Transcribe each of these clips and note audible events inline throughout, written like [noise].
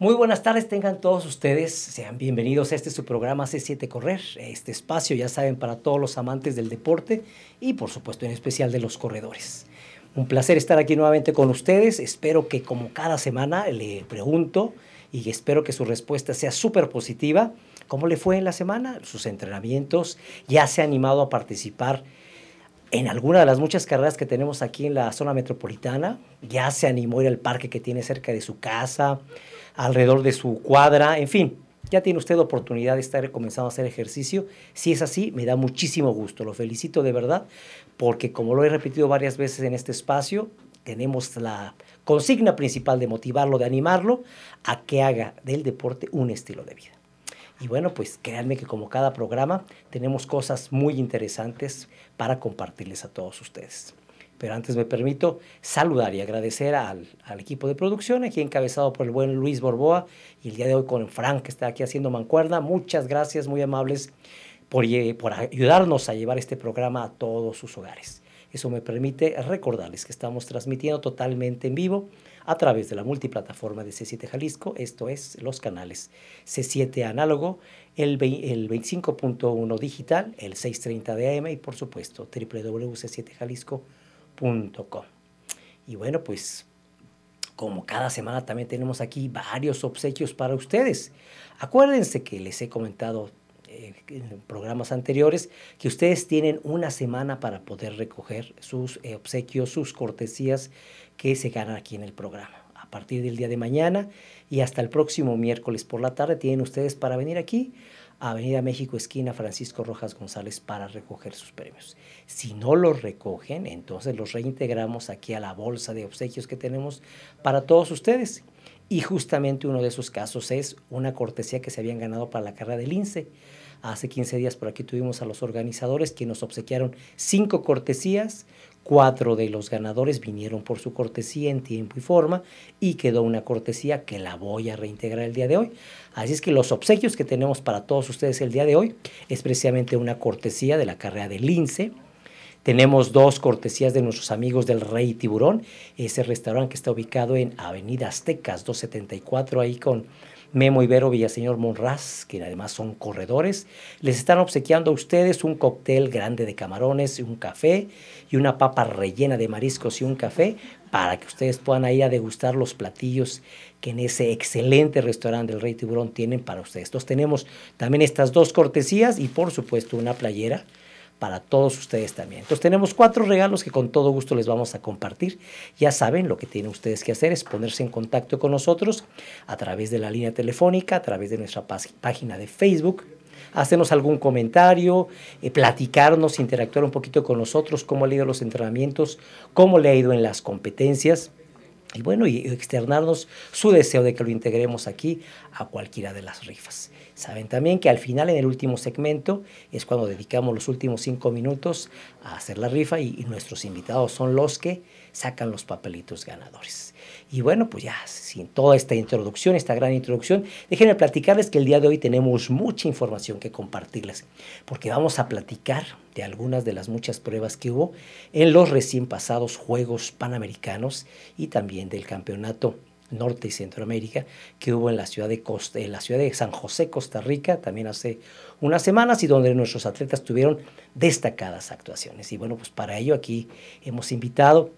Muy buenas tardes, tengan todos ustedes. Sean bienvenidos a este su programa C7 Correr, este espacio, ya saben, para todos los amantes del deporte y, por supuesto, en especial de los corredores. Un placer estar aquí nuevamente con ustedes. Espero que, como cada semana, le pregunto y espero que su respuesta sea súper positiva. ¿Cómo le fue en la semana? Sus entrenamientos, ya se ha animado a participar en alguna de las muchas carreras que tenemos aquí en la zona metropolitana. Ya se animó a ir al parque que tiene cerca de su casa, alrededor de su cuadra, en fin. Ya tiene usted oportunidad de estar comenzando a hacer ejercicio. Si es así, me da muchísimo gusto. Lo felicito de verdad, porque como lo he repetido varias veces en este espacio, tenemos la consigna principal de motivarlo, de animarlo a que haga del deporte un estilo de vida. Y bueno, pues créanme que como cada programa tenemos cosas muy interesantes para compartirles a todos ustedes. Pero antes me permito saludar y agradecer al, equipo de producción, aquí encabezado por el buen Luis Borboa, y el día de hoy con Frank, que está aquí haciendo mancuerna. Muchas gracias, muy amables, por ayudarnos a llevar este programa a todos sus hogares. Eso me permite recordarles que estamos transmitiendo totalmente en vivo a través de la multiplataforma de C7 Jalisco, esto es los canales C7 análogo, el, el 25.1 digital, el 630 de AM y por supuesto www.c7jalisco.com. Y bueno, pues como cada semana también tenemos aquí varios obsequios para ustedes. Acuérdense que les he comentado eh, en programas anteriores, que ustedes tienen una semana para poder recoger sus eh, obsequios, sus cortesías que se ganan aquí en el programa. A partir del día de mañana y hasta el próximo miércoles por la tarde tienen ustedes para venir aquí Avenida México, esquina Francisco Rojas González, para recoger sus premios. Si no los recogen, entonces los reintegramos aquí a la bolsa de obsequios que tenemos para todos ustedes. Y justamente uno de esos casos es una cortesía que se habían ganado para la carrera del lince. Hace 15 días por aquí tuvimos a los organizadores que nos obsequiaron cinco cortesías. Cuatro de los ganadores vinieron por su cortesía en tiempo y forma y quedó una cortesía que la voy a reintegrar el día de hoy. Así es que los obsequios que tenemos para todos ustedes el día de hoy es precisamente una cortesía de la carrera del Lince. Tenemos dos cortesías de nuestros amigos del Rey Tiburón, ese restaurante que está ubicado en Avenida Aztecas 274, ahí con Memo Ibero, Villaseñor Monraz, que además son corredores, les están obsequiando a ustedes un cóctel grande de camarones, un café y una papa rellena de mariscos y un café para que ustedes puedan ir a degustar los platillos que en ese excelente restaurante del Rey Tiburón tienen para ustedes. Entonces tenemos también estas dos cortesías y por supuesto una playera para todos ustedes también. Entonces tenemos cuatro regalos que con todo gusto les vamos a compartir. Ya saben, lo que tienen ustedes que hacer es ponerse en contacto con nosotros a través de la línea telefónica, a través de nuestra página de Facebook, hacernos algún comentario, eh, platicarnos, interactuar un poquito con nosotros, cómo ha ido los entrenamientos, cómo le ha ido en las competencias y bueno, y externarnos su deseo de que lo integremos aquí a cualquiera de las rifas. Saben también que al final, en el último segmento, es cuando dedicamos los últimos cinco minutos a hacer la rifa y, y nuestros invitados son los que sacan los papelitos ganadores. Y bueno, pues ya, sin toda esta introducción, esta gran introducción, déjenme platicarles que el día de hoy tenemos mucha información que compartirles, porque vamos a platicar de algunas de las muchas pruebas que hubo en los recién pasados Juegos Panamericanos y también del Campeonato Norte y Centroamérica que hubo en la ciudad de, Costa, en la ciudad de San José, Costa Rica, también hace unas semanas y donde nuestros atletas tuvieron destacadas actuaciones. Y bueno, pues para ello aquí hemos invitado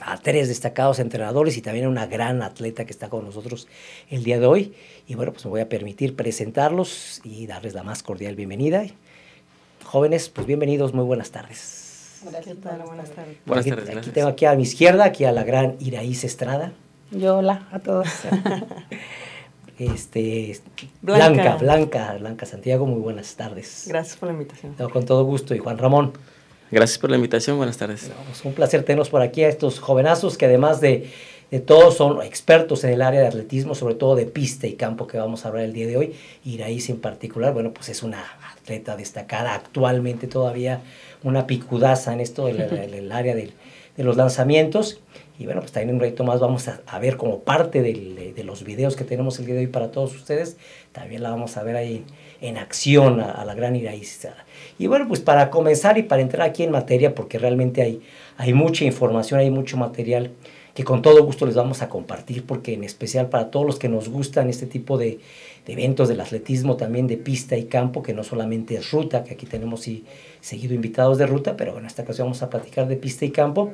a tres destacados entrenadores y también a una gran atleta que está con nosotros el día de hoy. Y bueno, pues me voy a permitir presentarlos y darles la más cordial bienvenida. Jóvenes, pues bienvenidos, muy buenas tardes. Buenas Buenas tardes. Aquí, tengo aquí a mi izquierda, aquí a la gran Iraíz Estrada. Yo, hola a todos. [laughs] Este, Blanca. Blanca, Blanca, Santiago, muy buenas tardes. Gracias por la invitación. con todo gusto. Y Juan Ramón. Gracias por la invitación, buenas tardes. Pues, un placer tenerlos por aquí a estos jovenazos que además de, todos son expertos en el área de atletismo, sobre todo de pista y campo que vamos a hablar el día de hoy. Iraíz en particular, bueno, pues es una atleta destacada actualmente todavía, una picudaza en esto del, el área de los lanzamientos. Y bueno, pues también un ratito más vamos a, ver como parte de, los videos que tenemos el día de hoy para todos ustedes. También la vamos a ver ahí en acción a, la gran Iraíz. Y bueno, pues para comenzar y para entrar aquí en materia, porque realmente hay, hay mucha información, hay mucho material que con todo gusto les vamos a compartir, porque en especial para todos los que nos gustan este tipo de, eventos del atletismo, también de pista y campo, que no solamente es ruta, que aquí tenemos y, seguido invitados de ruta, pero en esta ocasión vamos a platicar de pista y campo.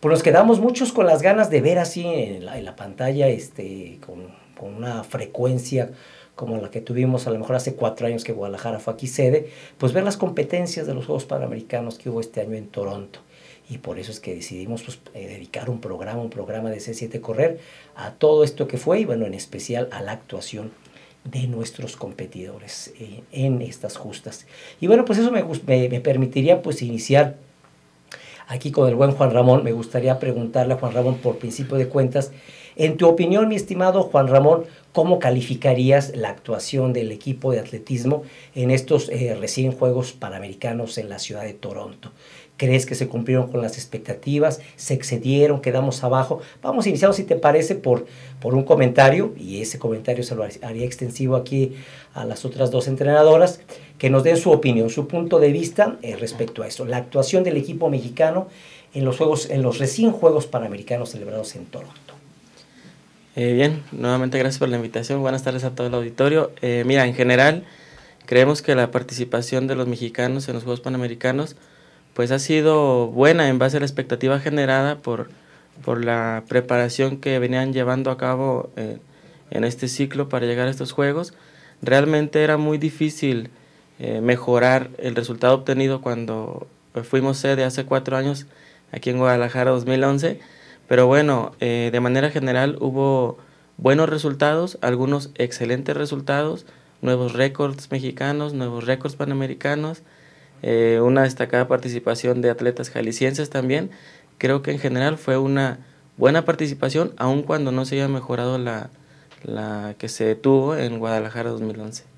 Pues nos quedamos muchos con las ganas de ver así en la, pantalla, este, con, con una frecuencia como la que tuvimos a lo mejor hace cuatro años que Guadalajara fue aquí sede, pues ver las competencias de los Juegos Panamericanos que hubo este año en Toronto. Y por eso es que decidimos pues, eh, dedicar un programa, un programa de C7 Correr a todo esto que fue y bueno, en especial a la actuación de nuestros competidores eh, en estas justas. Y bueno, pues eso me, me, me permitiría pues iniciar aquí con el buen Juan Ramón. Me gustaría preguntarle a Juan Ramón por principio de cuentas, en tu opinión, mi estimado Juan Ramón, ¿Cómo calificarías la actuación del equipo de atletismo en estos eh, recién Juegos Panamericanos en la ciudad de Toronto? ¿Crees que se cumplieron con las expectativas? ¿Se excedieron? ¿Quedamos abajo? Vamos a iniciar, si te parece, por, por un comentario, y ese comentario se lo haría extensivo aquí a las otras dos entrenadoras, que nos den su opinión, su punto de vista eh, respecto a eso. La actuación del equipo mexicano en los, juegos, en los recién Juegos Panamericanos celebrados en Toronto. Eh, bien, nuevamente gracias por la invitación. Buenas tardes a todo el auditorio. Eh, mira, en general, creemos que la participación de los mexicanos en los Juegos Panamericanos pues ha sido buena en base a la expectativa generada por, la preparación que venían llevando a cabo eh, en este ciclo para llegar a estos Juegos. Realmente era muy difícil mejorar el resultado obtenido cuando fuimos sede hace cuatro años aquí en Guadalajara 2011 pero bueno, eh, de manera general hubo buenos resultados, algunos excelentes resultados, nuevos récords mexicanos, nuevos récords panamericanos, eh, una destacada participación de atletas jaliscienses también. Creo que en general fue una buena participación, aun cuando no se haya mejorado la, la que se tuvo en Guadalajara 2011.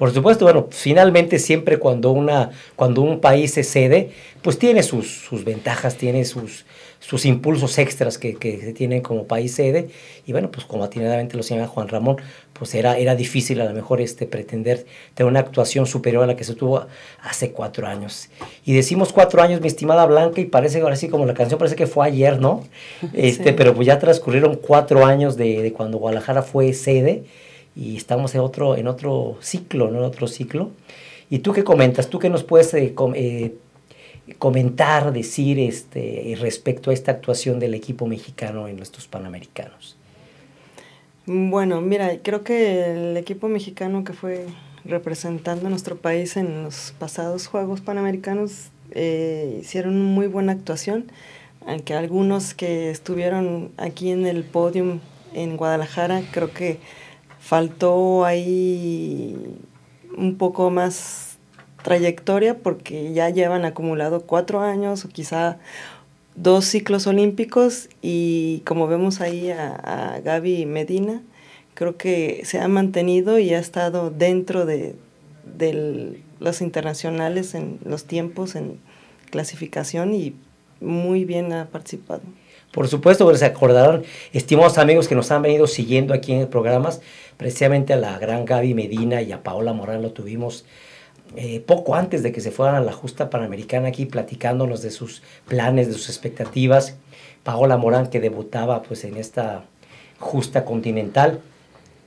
Por supuesto, bueno, finalmente siempre cuando, una, cuando un país se cede, pues tiene sus, sus ventajas, tiene sus, sus impulsos extras que, que, se tienen como país sede. Y bueno, pues como atinadamente lo señala Juan Ramón, pues era, era difícil a lo mejor este, pretender tener una actuación superior a la que se tuvo hace cuatro años. Y decimos cuatro años, mi estimada Blanca, y parece ahora sí como la canción parece que fue ayer, ¿no? [laughs] Este, Pero pues ya transcurrieron cuatro años de, de cuando Guadalajara fue sede y estamos en otro, en otro ciclo, En otro ciclo. ¿Y tú qué comentas? ¿Tú qué nos puedes eh, eh, comentar, decir este, respecto a esta actuación del equipo mexicano en nuestros Panamericanos? Bueno, mira, creo que el equipo mexicano que fue representando a nuestro país en los pasados Juegos Panamericanos eh, hicieron muy buena actuación, aunque algunos que estuvieron aquí en el podium en Guadalajara creo que faltó ahí un poco más trayectoria porque ya llevan acumulado cuatro años o quizá dos ciclos olímpicos y como vemos ahí a, Gaby Medina, creo que se ha mantenido y ha estado dentro de, los internacionales en los tiempos, en clasificación y muy bien ha participado. Por supuesto, pues, se acordaron estimados amigos que nos han venido siguiendo aquí en programas, Precisamente a la gran Gaby Medina y a Paola Morán lo tuvimos eh, poco antes de que se fueran a la justa panamericana aquí platicándonos de sus planes, de sus expectativas. Paola Morán que debutaba pues en esta justa continental.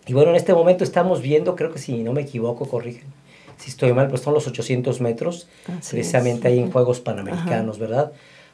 Y bueno, en este momento estamos viendo, creo que si no me equivoco, corrigen, si estoy mal, pues son los 800 metros, precisamente ahí en Juegos Panamericanos, ¿verdad?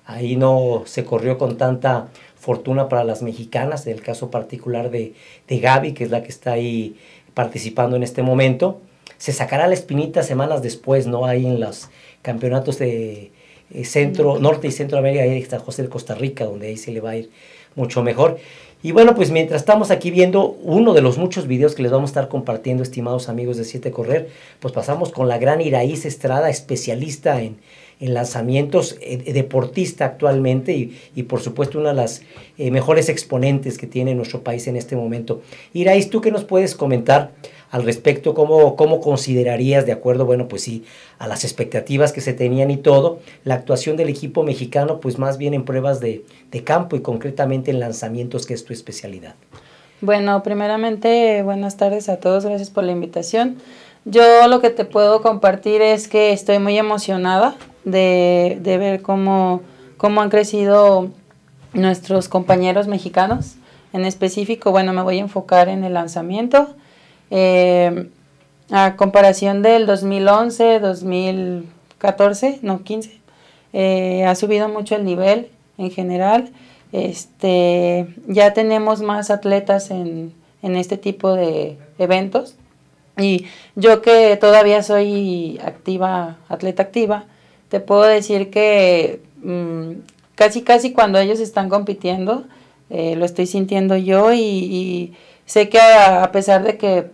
Ahí no se corrió con tanta fortuna para las mexicanas, en el caso particular de, de Gaby, que es la que está ahí participando en este momento. Se sacará la espinita semanas después, ¿no? Ahí en los campeonatos de eh, centro, norte y centroamérica, ahí está José de Costa Rica, donde ahí se le va a ir mucho mejor. Y bueno, pues mientras estamos aquí viendo uno de los muchos videos que les vamos a estar compartiendo, estimados amigos de Siete Correr, pues pasamos con la gran Iraíz Estrada, especialista en en lanzamientos, eh, eh, deportista actualmente y, por supuesto una de las eh, mejores exponentes que tiene nuestro país en este momento. Irais, ¿tú qué nos puedes comentar al respecto? ¿Cómo, cómo considerarías, de acuerdo, bueno, pues sí, a las expectativas que se tenían y todo, la actuación del equipo mexicano, pues más bien en pruebas de, de campo y concretamente en lanzamientos, que es tu especialidad? Bueno, primeramente, buenas tardes a todos, gracias por la invitación. Yo lo que te puedo compartir es que estoy muy emocionada de, ver cómo, han crecido nuestros compañeros mexicanos. En específico, bueno, me voy a enfocar en el lanzamiento. Eh, a comparación del 2011, 2014, no 15, eh, ha subido mucho el nivel en general. Este, ya tenemos más atletas en, en este tipo de eventos. Y yo que todavía soy activa, atleta activa, te puedo decir que mm, casi casi cuando ellos están compitiendo, eh, lo estoy sintiendo yo y, sé que a, pesar de que,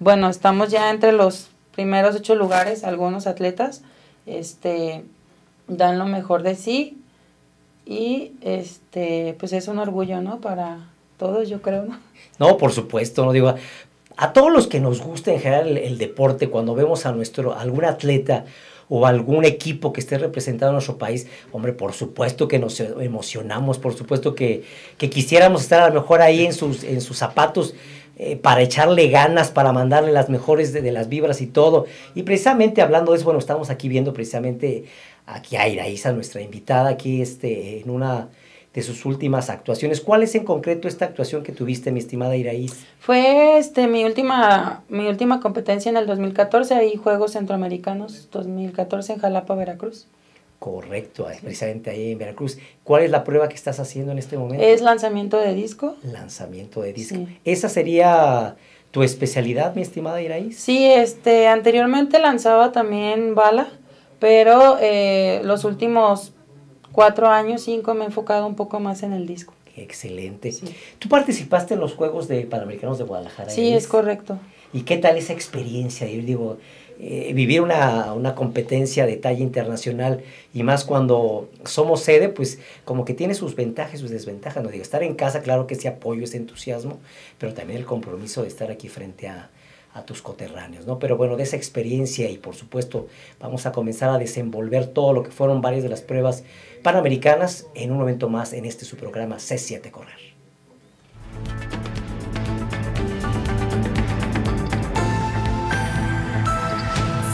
bueno, estamos ya entre los primeros ocho lugares, algunos atletas, este, dan lo mejor de sí y este, pues es un orgullo, ¿no? Para todos, yo creo. No, no por supuesto, no digo, a todos los que nos gusta en general el, el, deporte, cuando vemos a nuestro algún atleta o algún equipo que esté representado en nuestro país, hombre, por supuesto que nos emocionamos, por supuesto que, que quisiéramos estar a lo mejor ahí en sus, en sus zapatos eh, para echarle ganas, para mandarle las mejores de, las vibras y todo. Y precisamente hablando de eso, bueno, estamos aquí viendo precisamente aquí a Iraiza, nuestra invitada, aquí este, en una de sus últimas actuaciones. ¿Cuál es en concreto esta actuación que tuviste, mi estimada Iraíz? Fue este, mi, última, mi última competencia en el 2014, ahí Juegos Centroamericanos 2014 en Jalapa, Veracruz. Correcto, precisamente ahí en Veracruz. ¿Cuál es la prueba que estás haciendo en este momento? Es lanzamiento de disco. Lanzamiento de disco. Esa sería tu especialidad, mi estimada Iraíz. Sí, este, anteriormente lanzaba también bala, pero eh, los últimos cuatro años, cinco, me he enfocado un poco más en el disco. Excelente. Tú participaste en los Juegos de Panamericanos de Guadalajara. Sí, es correcto. ¿Y qué tal esa experiencia? Yo digo, eh, vivir una, competencia de talla internacional y más cuando somos sede, pues como que tiene sus ventajas y sus desventajas. No digo, estar en casa, claro que ese apoyo, ese entusiasmo, pero también el compromiso de estar aquí frente a, a tus coterráneos, ¿no? Pero bueno, de esa experiencia y por supuesto vamos a comenzar a desenvolver todo lo que fueron varias de las pruebas Panamericanas en un momento más en este su programa C7 Correr.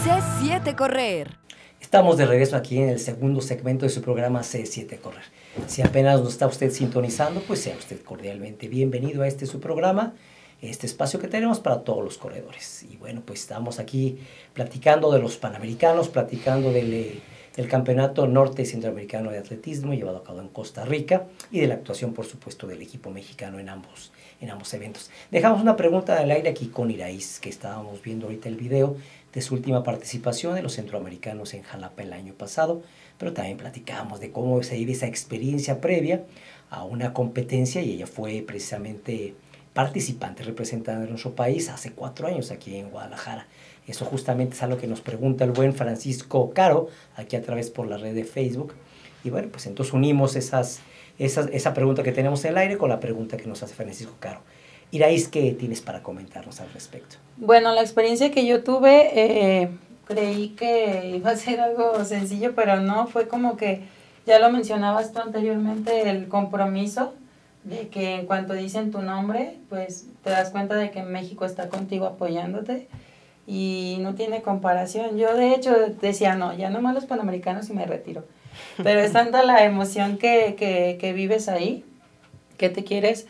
C7 Correr. Estamos de regreso aquí en el segundo segmento de su programa C7 Correr. Si apenas nos está usted sintonizando, pues sea usted cordialmente bienvenido a este su programa, este espacio que tenemos para todos los corredores. Y bueno, pues estamos aquí platicando de los Panamericanos, platicando del eh, del Campeonato Norte Centroamericano de Atletismo llevado a cabo en Costa Rica y de la actuación, por supuesto, del equipo mexicano en ambos, en ambos eventos. Dejamos una pregunta al aire aquí con Iraíz, que estábamos viendo ahorita el video de su última participación de los centroamericanos en Jalapa el año pasado, pero también platicamos de cómo se vive esa experiencia previa a una competencia y ella fue precisamente participantes representando de nuestro país hace cuatro años aquí en Guadalajara. Eso justamente es algo que nos pregunta el buen Francisco Caro, aquí a través por la red de Facebook. Y bueno, pues entonces unimos esas, esa pregunta que tenemos en el aire con la pregunta que nos hace Francisco Caro. Iraís, ¿qué tienes para comentarnos al respecto? Bueno, la experiencia que yo tuve, eh, creí que iba a ser algo sencillo, pero no, fue como que, ya lo mencionabas tú anteriormente, el compromiso de que en cuanto dicen tu nombre, pues te das cuenta de que México está contigo apoyándote y no tiene comparación. Yo de hecho decía, no, ya nomás los panamericanos y me retiro. Pero es tanta la emoción que, vives ahí, que te quieres,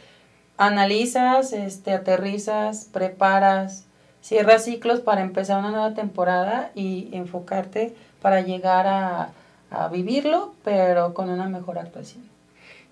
analizas, este, aterrizas, preparas, cierras ciclos para empezar una nueva temporada y enfocarte para llegar a vivirlo, pero con una mejor actuación.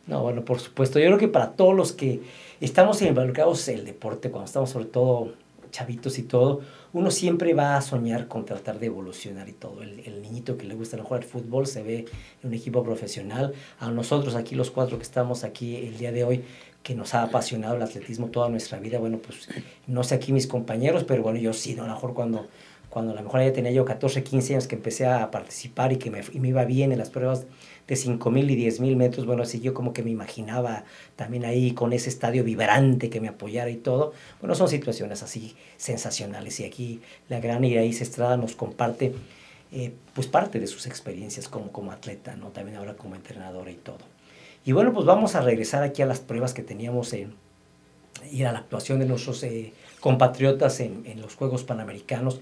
No, bueno, por supuesto. Yo creo que para todos los que estamos involucrados en el deporte, cuando estamos sobre todo chavitos y todo, uno siempre va a soñar con tratar de evolucionar y todo. El, el niñito que le gusta jugar fútbol se ve en un equipo profesional. A nosotros aquí, los cuatro que estamos aquí el día de hoy, que nos ha apasionado el atletismo toda nuestra vida, bueno, pues no sé aquí mis compañeros, pero bueno, yo sí, ¿no? a lo mejor cuando, cuando a lo mejor ya tenía yo 14, 15 años que empecé a participar y que me, me iba bien en las pruebas de 5.000 y 10.000 metros, bueno, así yo como que me imaginaba también ahí con ese estadio vibrante que me apoyara y todo. Bueno, son situaciones así sensacionales y aquí la gran iraí Estrada nos comparte eh, pues parte de sus experiencias como, como atleta, ¿no? También ahora como entrenadora y todo. Y bueno, pues vamos a regresar aquí a las pruebas que teníamos en ir a la actuación de nuestros eh, compatriotas en, los Juegos Panamericanos.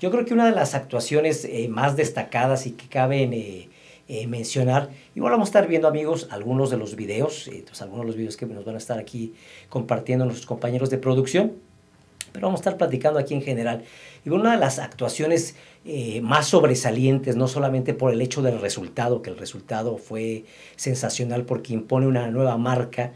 Yo creo que una de las actuaciones eh, más destacadas y que cabe en... Eh, mencionar. y vamos a estar viendo, amigos, algunos de los videos, eh, pues, algunos de los videos que nos van a estar aquí compartiendo nuestros compañeros de producción, pero vamos a estar platicando aquí en general. Y una de las actuaciones eh, más sobresalientes, no solamente por el hecho del resultado, que el resultado fue sensacional porque impone una nueva marca,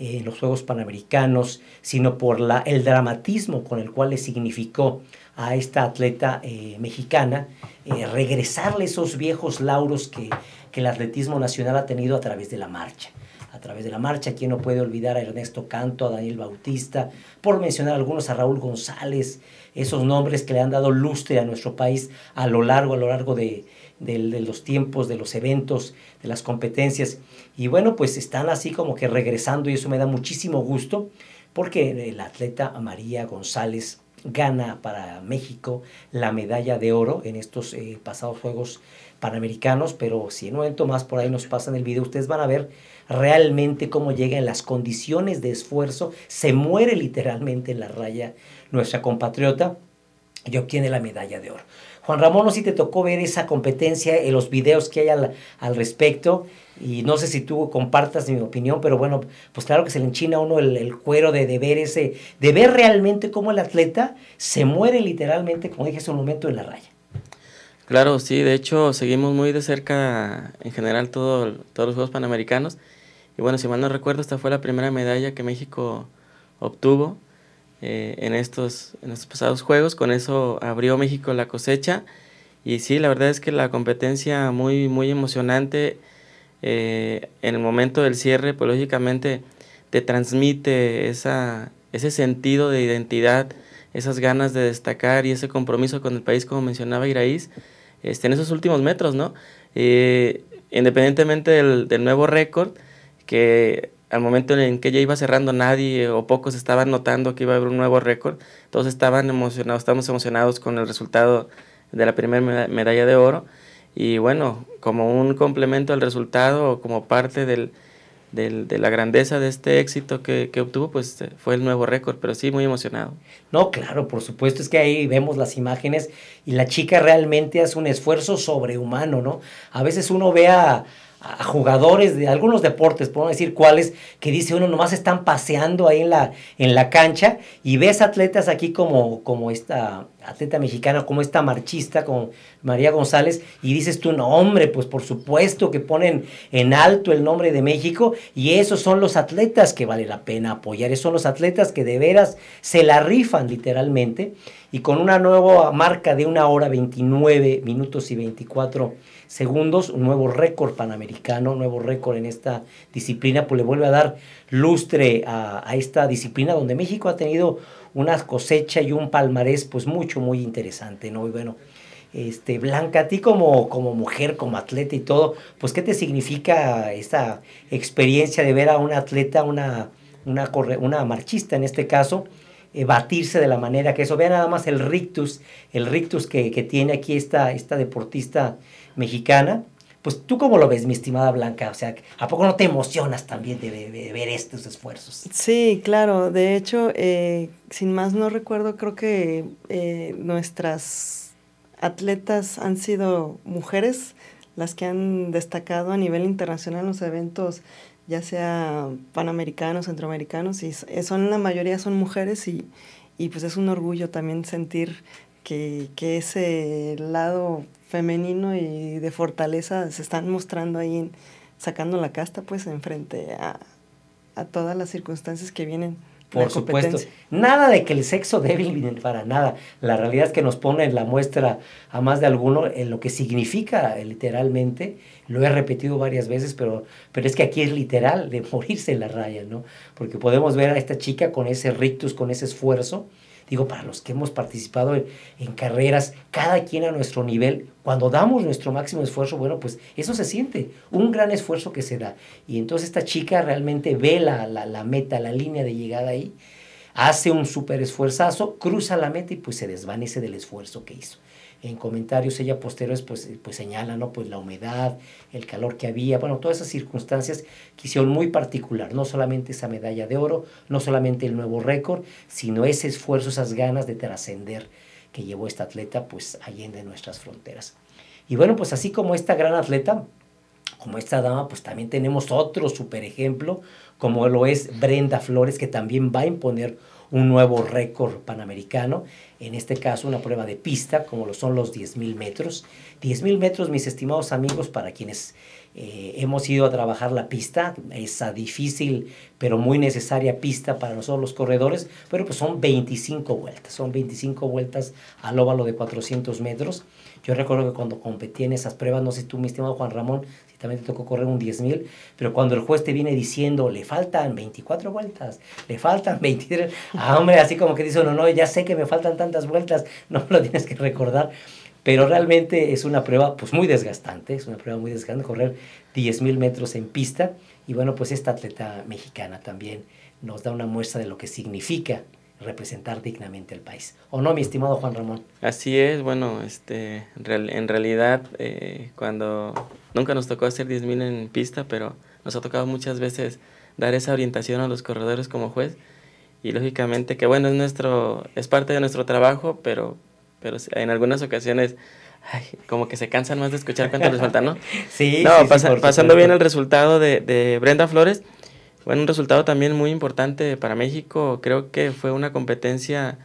eh, en los Juegos Panamericanos, sino por la, el dramatismo con el cual le significó a esta atleta eh, mexicana eh, regresarle esos viejos lauros que, el atletismo nacional ha tenido a través de la marcha a través de la marcha. ¿Quién no puede olvidar a Ernesto Canto, a Daniel Bautista, por mencionar algunos, a Raúl González, esos nombres que le han dado lustre a nuestro país a lo largo, a lo largo de, de los tiempos, de los eventos, de las competencias. Y bueno, pues están así como que regresando y eso me da muchísimo gusto porque el atleta María González gana para México la medalla de oro en estos eh, pasados Juegos Panamericanos, pero si en un momento más por ahí nos pasan el video, ustedes van a ver realmente cómo llega en las condiciones de esfuerzo, se muere literalmente en la raya nuestra compatriota y obtiene la medalla de oro. Juan Ramón, no sé si te tocó ver esa competencia en eh, los videos que hay al, respecto, y no sé si tú compartas mi opinión, pero bueno, pues claro que se le enchina a uno el, cuero de, de, ver ese, de ver realmente cómo el atleta se muere literalmente, como dije hace un momento, en la raya. Claro, sí, de hecho seguimos muy de cerca en general todos los Juegos Panamericanos, y bueno, si mal no recuerdo, esta fue la primera medalla que México obtuvo eh, en, estos, en estos pasados juegos. Con eso abrió México la cosecha. Y sí, la verdad es que la competencia muy, muy emocionante. Eh, en el momento del cierre, pues lógicamente te transmite esa, ese sentido de identidad, esas ganas de destacar y ese compromiso con el país, como mencionaba Iraíz, este, en esos últimos metros, ¿no? Eh, independientemente del, del nuevo récord, que al momento en que ya iba cerrando nadie o pocos estaban notando que iba a haber un nuevo récord, todos estaban emocionados, estamos emocionados con el resultado de la primera medalla de oro y bueno, como un complemento al resultado o como parte del, de la grandeza de este éxito que, que, obtuvo, pues este, fue el nuevo récord, pero sí muy emocionado. No, claro, por supuesto, es que ahí vemos las imágenes y la chica realmente hace un esfuerzo sobrehumano, ¿no? A veces uno ve a, a jugadores de algunos deportes, puedo decir cuáles, que dice uno, nomás están paseando ahí en la, en la cancha y ves atletas aquí como, como esta atleta mexicana, como esta marchista, como María González, y dices tú, no hombre, pues por supuesto que ponen en alto el nombre de México y esos son los atletas que vale la pena apoyar, esos son los atletas que de veras se la rifan literalmente y con una nueva marca de una hora 29 minutos y 24 segundos, un nuevo récord panamericano, nuevo récord en esta disciplina, pues le vuelve a dar lustre a, esta disciplina donde México ha tenido una cosecha y un palmarés pues mucho, muy interesante, ¿no? Y bueno, este, Blanca, a ti como, como mujer, como atleta y todo, pues ¿qué te significa esta experiencia de ver a un atleta, una, una, una marchista en este caso, eh, batirse de la manera que eso. vea nada más el rictus, el rictus que, tiene aquí esta, esta deportista mexicana. Pues tú cómo lo ves, mi estimada Blanca, o sea, ¿a poco no te emocionas también de, ver estos esfuerzos? Sí, claro, de hecho, eh, sin más no recuerdo, creo que eh, nuestras atletas han sido mujeres las que han destacado a nivel internacional en los eventos ya sea panamericanos, centroamericanos, y eh, son la mayoría son mujeres y, pues es un orgullo también sentir que, ese lado femenino y de fortaleza se están mostrando ahí, sacando la casta pues enfrente a, a todas las circunstancias que vienen por supuesto. Nada de que el sexo débil, para nada. La realidad es que nos pone en la muestra a más de alguno en lo que significa eh, literalmente. Lo he repetido varias veces, pero, pero es que aquí es literal de morirse en la raya, ¿no? Porque podemos ver a esta chica con ese rictus, con ese esfuerzo, digo, para los que hemos participado en, carreras, cada quien a nuestro nivel, cuando damos nuestro máximo esfuerzo, bueno, pues eso se siente, un gran esfuerzo que se da. Y entonces esta chica realmente ve la, la, la meta, la línea de llegada ahí, hace un súper esfuerzazo, cruza la meta y pues se desvanece del esfuerzo que hizo en comentarios ella posteriores pues, eh, pues señala ¿no? pues la humedad, el calor que había, bueno, todas esas circunstancias que hicieron muy particular, no solamente esa medalla de oro, no solamente el nuevo récord, sino ese esfuerzo, esas ganas de trascender que llevó esta atleta pues en nuestras fronteras. Y bueno, pues así como esta gran atleta, como esta dama, pues también tenemos otro super ejemplo, como lo es Brenda Flores, que también va a imponer un nuevo récord panamericano, en este caso una prueba de pista, como lo son los 10.000 metros. 10.000 metros, mis estimados amigos, para quienes eh, hemos ido a trabajar la pista, esa difícil pero muy necesaria pista para nosotros los corredores, pero pues son 25 vueltas, son 25 vueltas al óvalo de 400 metros. Yo recuerdo que cuando competí en esas pruebas, no sé tú, mi estimado Juan Ramón, también te tocó correr un 10.000, pero cuando el juez te viene diciendo, le faltan 24 vueltas, le faltan 23, [laughs] ah, hombre, así como que dice, no, no, ya sé que me faltan tantas vueltas, [laughs] no me lo tienes que recordar, pero realmente es una prueba pues muy desgastante, es una prueba muy desgastante correr 10.000 metros en pista, y bueno, pues esta atleta mexicana también nos da una muestra de lo que significa representar dignamente al país. ¿O no, mi estimado Juan Ramón? Así es, bueno, este, en realidad eh, cuando nunca nos tocó hacer 10.000 en pista, pero nos ha tocado muchas veces dar esa orientación a los corredores como juez y lógicamente que bueno, es, nuestro, es parte de nuestro trabajo, pero, pero en algunas ocasiones... como que se cansan más de escuchar cuánto les falta, ¿no? [laughs] sí. sí, pasando bien el resultado de, de Brenda Flores, bueno, un resultado también muy importante para México. Creo que fue una competencia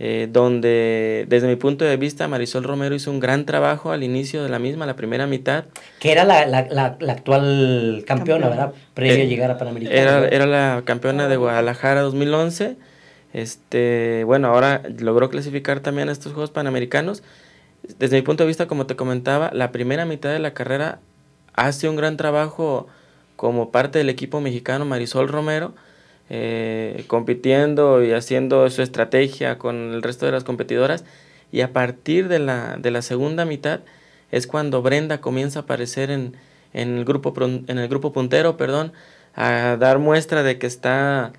eh, donde, desde mi punto de vista, Marisol Romero hizo un gran trabajo al inicio de la misma, la primera mitad. Que era la, la, actual campeona, ¿verdad? Previo eh, a llegar a Panamericana. Era, la campeona de Guadalajara 2011. Este, bueno, ahora logró clasificar también a estos Juegos Panamericanos. Desde mi punto de vista, como te comentaba, la primera mitad de la carrera hace un gran trabajo como parte del equipo mexicano Marisol Romero, eh, compitiendo y haciendo su estrategia con el resto de las competidoras. Y a partir de la, de segunda mitad es cuando Brenda comienza a aparecer en, el, grupo, en el grupo puntero, perdón, a dar muestra de que está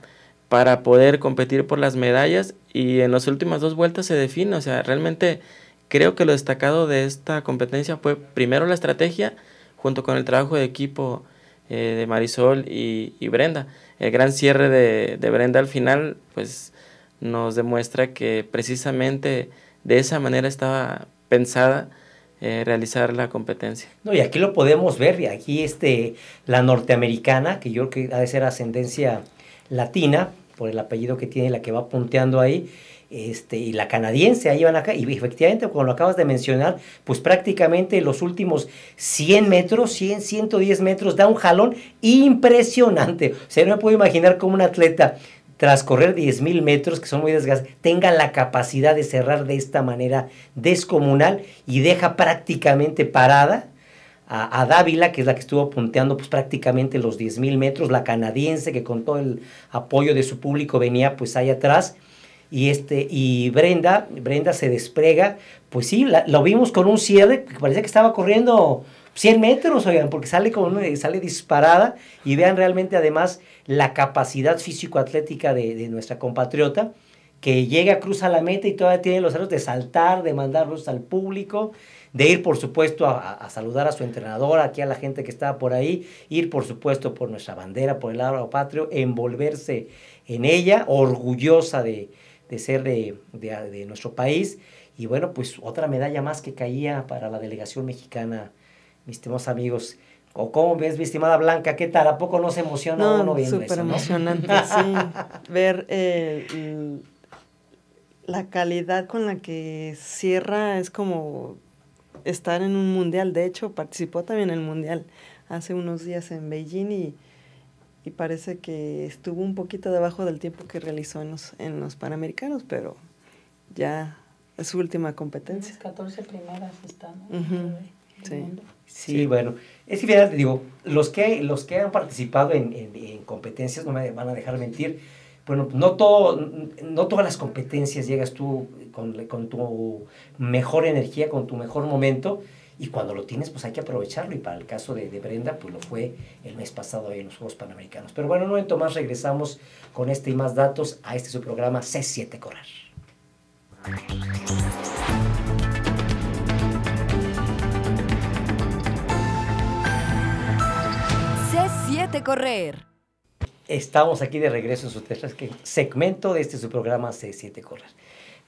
para poder competir por las medallas y en las últimas dos vueltas se define. O sea, realmente creo que lo destacado de esta competencia fue primero la estrategia junto con el trabajo de equipo eh, de Marisol y, Brenda. El gran cierre de, Brenda al final, pues nos demuestra que precisamente de esa manera estaba pensada eh, realizar la competencia. No, y aquí lo podemos ver, y aquí este, la norteamericana, que yo creo que ha de ser ascendencia latina, por el apellido que tiene, la que va punteando ahí, este, y la canadiense ahí van acá, y efectivamente, como lo acabas de mencionar, pues prácticamente los últimos 100 metros, 100, 110 metros, da un jalón impresionante. O sea, no me puedo imaginar cómo un atleta tras correr 10.000 metros, que son muy desgastados, tenga la capacidad de cerrar de esta manera descomunal y deja prácticamente parada a, Dávila, que es la que estuvo punteando pues, prácticamente los 10.000 metros, la canadiense que con todo el apoyo de su público venía pues ahí atrás y, este, y Brenda, Brenda se desprega, pues sí, lo vimos con un cierre, que parecía que estaba corriendo 100 metros, oigan, porque sale, como, sale disparada y vean realmente además la capacidad físico-atlética de, nuestra compatriota, que llega, cruza la meta y todavía tiene los años de saltar, de mandar al público, de ir por supuesto a, a, saludar a su entrenador, aquí a la gente que estaba por ahí, ir por supuesto por nuestra bandera, por el lado patrio, envolverse en ella, orgullosa de, de ser de, nuestro país. Y bueno, pues otra medalla más que caía para la delegación mexicana, mis estimados amigos. ¿O cómo ves, mi estimada Blanca? ¿Qué tal? ¿A poco no se emociona uno viendo súper emocionante, [laughs] sí. Ver eh, la calidad con la que cierra es como estar en un mundial. De hecho, participó también en el mundial hace unos días en Beijing y y parece que estuvo un poquito debajo del tiempo que realizó en los, en los Panamericanos, pero ya es su última competencia. Las 14 primeras están. ¿no? sí. sí. bueno, es que fíjate, digo, los que, los que han participado en, en, en, competencias, no me van a dejar mentir, bueno, no, todo, no todas las competencias llegas tú con, con tu mejor energía, con tu mejor momento, y cuando lo tienes pues hay que aprovecharlo y para el caso de, Brenda pues lo fue el mes pasado ahí en los Juegos Panamericanos. Pero bueno, un momento más regresamos con este y más datos a este su programa C7 Correr. C7 Correr. Estamos aquí de regreso en su segmento de este su programa C7 Correr.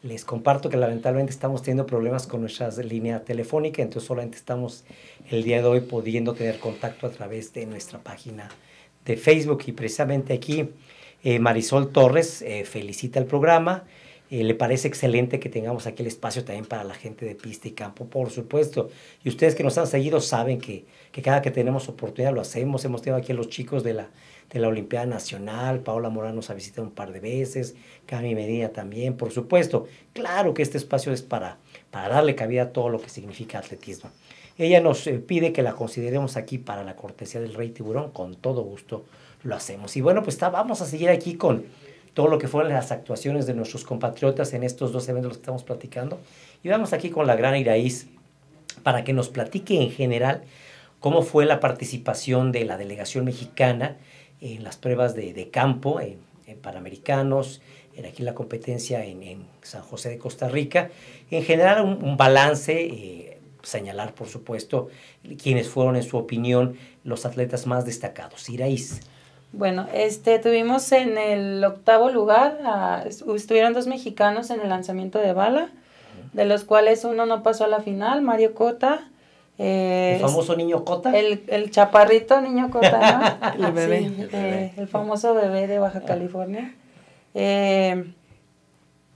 Les comparto que lamentablemente estamos teniendo problemas con nuestras línea telefónica, entonces solamente estamos el día de hoy pudiendo tener contacto a través de nuestra página de Facebook. Y precisamente aquí eh, Marisol Torres eh, felicita el programa. Eh, le parece excelente que tengamos aquí el espacio también para la gente de pista y campo, por supuesto. Y ustedes que nos han seguido saben que, que cada que tenemos oportunidad lo hacemos. Hemos tenido aquí a los chicos de la de la Olimpiada Nacional, Paola Morán nos ha visitado un par de veces, Cami Medina también, por supuesto. Claro que este espacio es para, para darle cabida a todo lo que significa atletismo. Ella nos eh, pide que la consideremos aquí para la cortesía del Rey Tiburón, con todo gusto lo hacemos. Y bueno, pues vamos a seguir aquí con todo lo que fueron las actuaciones de nuestros compatriotas en estos dos eventos que estamos platicando. Y vamos aquí con la gran Iraíz para que nos platique en general cómo fue la participación de la delegación mexicana en las pruebas de, de campo, en, Panamericanos, en aquí la competencia en, en, San José de Costa Rica. En general, un, balance, eh, señalar, por supuesto, quienes fueron, en su opinión, los atletas más destacados. Iraís. Bueno, este, tuvimos en el octavo lugar, estuvieron dos mexicanos en el lanzamiento de bala, de los cuales uno no pasó a la final, Mario Cota, ¿El famoso niño Cota? El, chaparrito niño Cota, [laughs] el bebé. Eh, el, famoso bebé de Baja ah. California. Eh,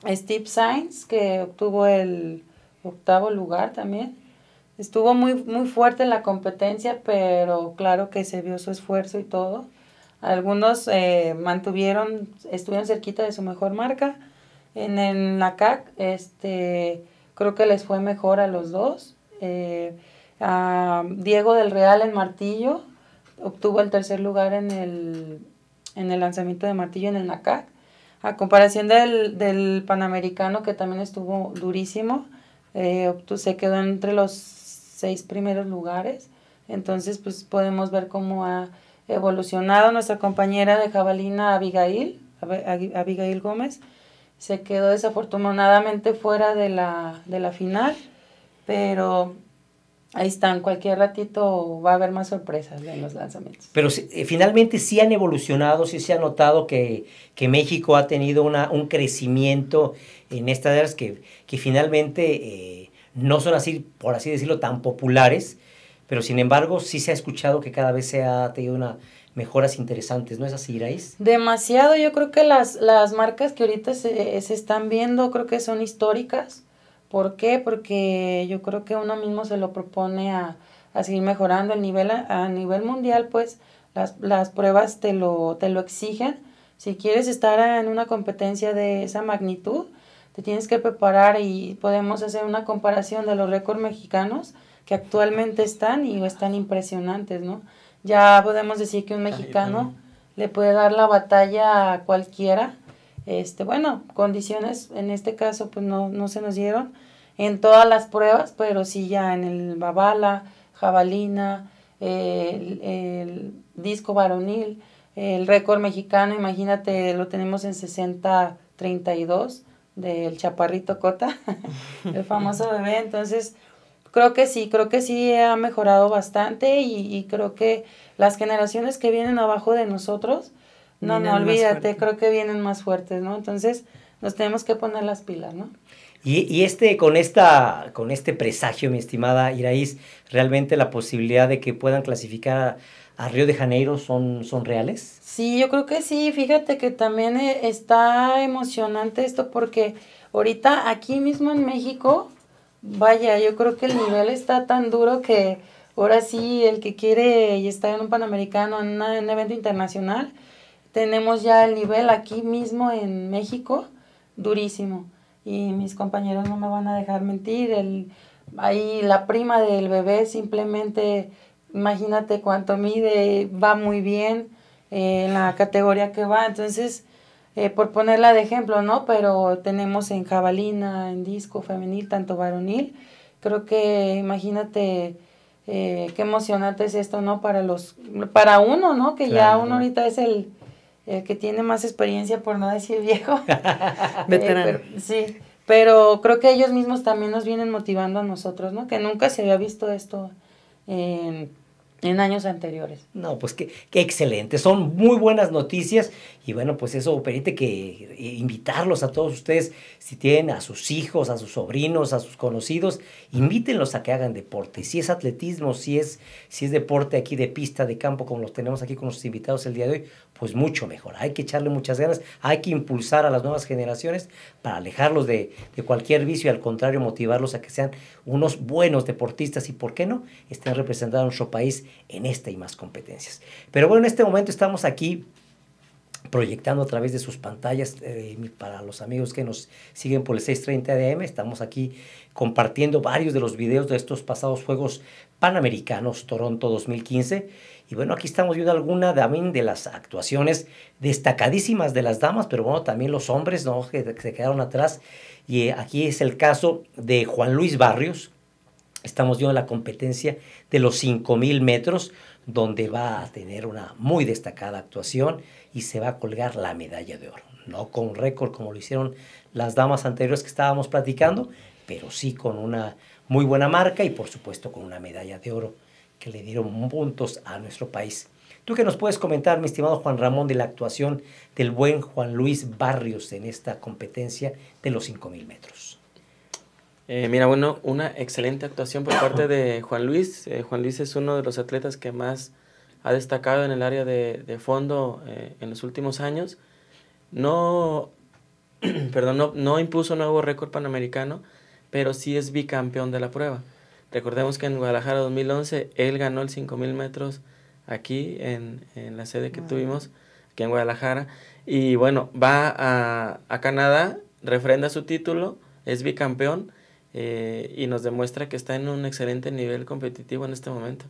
Steve Sainz, que obtuvo el octavo lugar también. Estuvo muy, muy fuerte en la competencia, pero claro que se vio su esfuerzo y todo. Algunos eh, mantuvieron, estuvieron cerquita de su mejor marca. En, el, en la este, creo que les fue mejor a los dos. Diego del Real en martillo obtuvo el tercer lugar en el, en el lanzamiento de martillo en el NACAC. A comparación del, Panamericano, que también estuvo durísimo, eh, se quedó entre los seis primeros lugares. Entonces, pues podemos ver cómo ha evolucionado nuestra compañera de jabalina Abigail, Abigail Gómez. Se quedó desafortunadamente fuera de la, de la final, pero Ahí están, cualquier ratito va a haber más sorpresas en los lanzamientos. Pero eh, finalmente sí han evolucionado, sí se ha notado que, que México ha tenido una, un crecimiento en estas áreas que, que finalmente eh, no son así, por así decirlo, tan populares, pero sin embargo sí se ha escuchado que cada vez se ha tenido una mejoras interesantes, ¿no es así, Irais? Demasiado, yo creo que las, las marcas que ahorita se, eh, se están viendo, creo que son históricas ¿Por qué? Porque yo creo que uno mismo se lo propone a, seguir mejorando el nivel a, nivel mundial, pues las, pruebas te lo, exigen. Si quieres estar en una competencia de esa magnitud, te tienes que preparar y podemos hacer una comparación de los récords mexicanos que actualmente están y están impresionantes, ¿no? Ya podemos decir que un mexicano le puede dar la batalla a cualquiera este, bueno, condiciones en este caso pues no, no se nos dieron en todas las pruebas, pero sí ya en el Babala, Jabalina, el, disco varonil, el récord mexicano, imagínate, lo tenemos en 60-32 del Chaparrito Cota, [laughs] el famoso bebé. Entonces, creo que sí, creo que sí ha mejorado bastante y creo que las generaciones que vienen abajo de nosotros, no, no, olvídate, creo que vienen más fuertes, ¿no? Entonces nos tenemos que poner las pilas, ¿no? Y, este, con, esta, con este presagio, mi estimada Iraís, ¿realmente la posibilidad de que puedan clasificar a, Río de Janeiro son, son reales? Sí, yo creo que sí. Fíjate que también eh, está emocionante esto porque ahorita aquí mismo en México, vaya, yo creo que el nivel está tan duro que ahora sí el que quiere estar en un Panamericano, en un evento internacional, tenemos ya el nivel aquí mismo en México durísimo. Y mis compañeros no me van a dejar mentir. El, ahí la prima del bebé simplemente, imagínate cuánto mide, va muy bien eh, en la categoría que va. Entonces, eh, por ponerla de ejemplo, ¿no? Pero tenemos en jabalina, en disco femenil, tanto varonil. Creo que, imagínate, eh, qué emocionante es esto, ¿no? Para los, para uno, ¿no? Que ya uno ahorita es el, el que tiene más experiencia, por no decir viejo. [laughs] Eh, Veterano. sí, pero creo que ellos mismos también nos vienen motivando a nosotros, ¿no? Que nunca se había visto esto en, años anteriores. No, pues qué, qué excelente, son muy buenas noticias y bueno, pues eso permite que eh, invitarlos a todos ustedes, si tienen a sus hijos, a sus sobrinos, a sus conocidos, invítenlos a que hagan deporte. Si es atletismo, si es, si es deporte aquí de pista, de campo, como los tenemos aquí con nuestros invitados el día de hoy, pues mucho mejor. Hay que echarle muchas ganas, hay que impulsar a las nuevas generaciones para alejarlos de, cualquier vicio y al contrario motivarlos a que sean unos buenos deportistas y, ¿por qué no?, estén representando a nuestro país en esta y más competencias. Pero bueno, en este momento estamos aquí proyectando a través de sus pantallas eh, para los amigos que nos siguen por el 630 ADM, Estamos aquí compartiendo varios de los videos de estos pasados Juegos Panamericanos Toronto 2015 y bueno, aquí estamos viendo alguna también de las actuaciones destacadísimas de las damas, pero bueno, también los hombres, ¿no? Que se quedaron atrás. Y eh, aquí es el caso de Juan Luis Barrios. Estamos viendo la competencia de los 5000 metros, donde va a tener una muy destacada actuación y se va a colgar la medalla de oro. No con récord como lo hicieron las damas anteriores que estábamos platicando, pero sí con una muy buena marca y por supuesto con una medalla de oro que le dieron puntos a nuestro país. ¿Tú qué nos puedes comentar, mi estimado Juan Ramón, de la actuación del buen Juan Luis Barrios en esta competencia de los 5.000 metros? Eh, mira, bueno, una excelente actuación por parte de Juan Luis. Eh, Juan Luis es uno de los atletas que más ha destacado en el área de, fondo eh, en los últimos años. No, [clears throat] perdón, no, no impuso nuevo récord panamericano, pero sí es bicampeón de la prueba. Recordemos que en Guadalajara 2011 él ganó el 5000 metros aquí en, la sede que tuvimos, aquí en Guadalajara. Y bueno, va a, Canadá, refrenda su título, es bicampeón eh, y nos demuestra que está en un excelente nivel competitivo en este momento.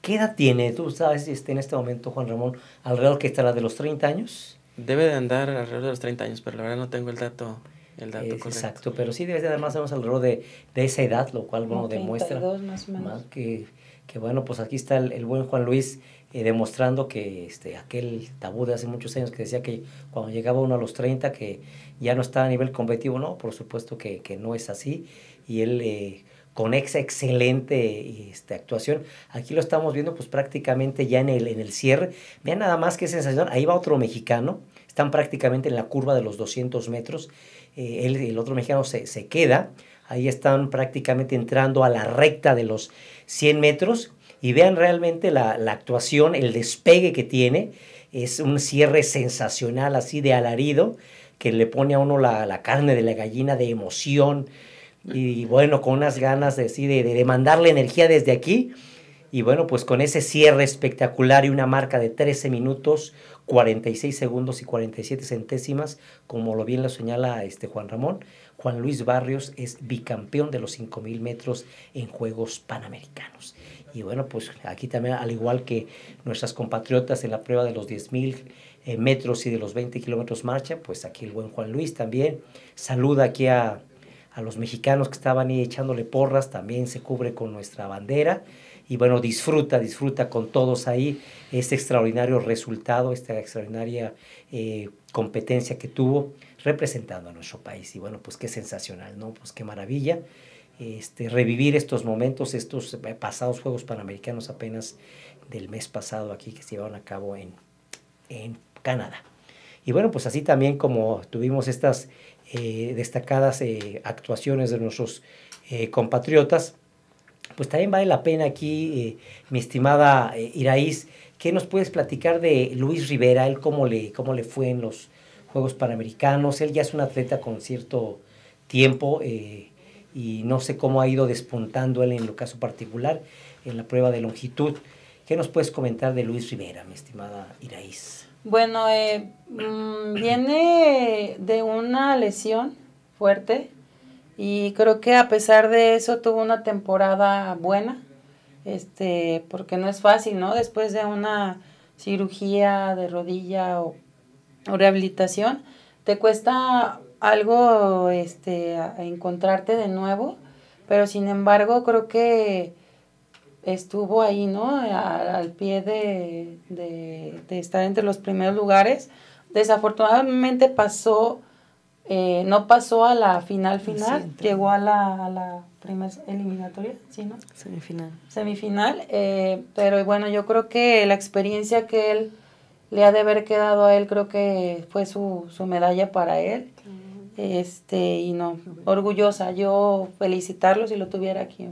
¿Qué edad tiene? ¿Tú sabes si está en este momento, Juan Ramón, alrededor que estará de los 30 años? Debe de andar alrededor de los 30 años, pero la verdad no tengo el dato el dato correcto. Exacto, pero sí debe dar más o menos alrededor de, de esa edad, lo cual bueno, demuestra más que, que, bueno, pues aquí está el, buen Juan Luis eh, demostrando que este, aquel tabú de hace muchos años que decía que cuando llegaba uno a los 30 que ya no estaba a nivel competitivo, no, por supuesto que, que no es así. Y él... conexa eh, con esa excelente este, actuación. Aquí lo estamos viendo pues prácticamente ya en el, en el cierre. Vean nada más qué sensación. Ahí va otro mexicano. Están prácticamente en la curva de los 200 metros. Eh, el otro mexicano se, queda. Ahí están prácticamente entrando a la recta de los 100 metros y vean realmente la, actuación, el despegue que tiene. Es un cierre sensacional, así de alarido, que le pone a uno la, carne de la gallina de emoción y bueno, con unas ganas de, demandarle energía desde aquí y bueno, pues con ese cierre espectacular y una marca de 13 minutos, 46 segundos y 47 centésimas, como lo bien lo señala este Juan Ramón, Juan Luis Barrios es bicampeón de los 5.000 metros en Juegos Panamericanos. Y bueno, pues aquí también, al igual que nuestras compatriotas en la prueba de los 10.000 eh, metros y de los 20 kilómetros marcha, pues aquí el buen Juan Luis también saluda aquí a, a los mexicanos que estaban ahí echándole porras, también se cubre con nuestra bandera y bueno, disfruta, disfruta con todos ahí este extraordinario resultado, esta extraordinaria eh, competencia que tuvo representando a nuestro país. Y bueno, pues qué sensacional, ¿no? Pues qué maravilla. Este, revivir estos momentos, estos eh, pasados Juegos Panamericanos apenas del mes pasado aquí que se llevaron a cabo en, en Canadá. Y bueno, pues así también como tuvimos estas eh, destacadas actuaciones de nuestros compatriotas, pues también vale la pena aquí, eh, mi estimada eh, ¿qué nos puedes platicar de Luis Rivera? Él cómo le, cómo le fue en los Juegos Panamericanos, él ya es un atleta con cierto tiempo eh, y no sé cómo ha ido despuntando él en lo caso particular, en la prueba de longitud. ¿Qué nos puedes comentar de Luis Rivera, mi estimada Iraíz? Bueno, eh, mm, viene de una lesión fuerte y creo que a pesar de eso tuvo una temporada buena, este, porque no es fácil, ¿no? Después de una cirugía de rodilla o, rehabilitación, te cuesta algo este, encontrarte de nuevo, pero sin embargo creo que estuvo ahí, ¿no? al pie de, de estar entre los primeros lugares. Desafortunadamente pasó eh, no pasó a la final final, llegó a la, primera eliminatoria, ¿sí, no? Semifinal. Semifinal, eh, pero bueno, yo creo que la experiencia que él le ha de haber quedado a él, creo que fue su, medalla para él. Este, y no, orgullosa, yo felicitarlo si lo tuviera aquí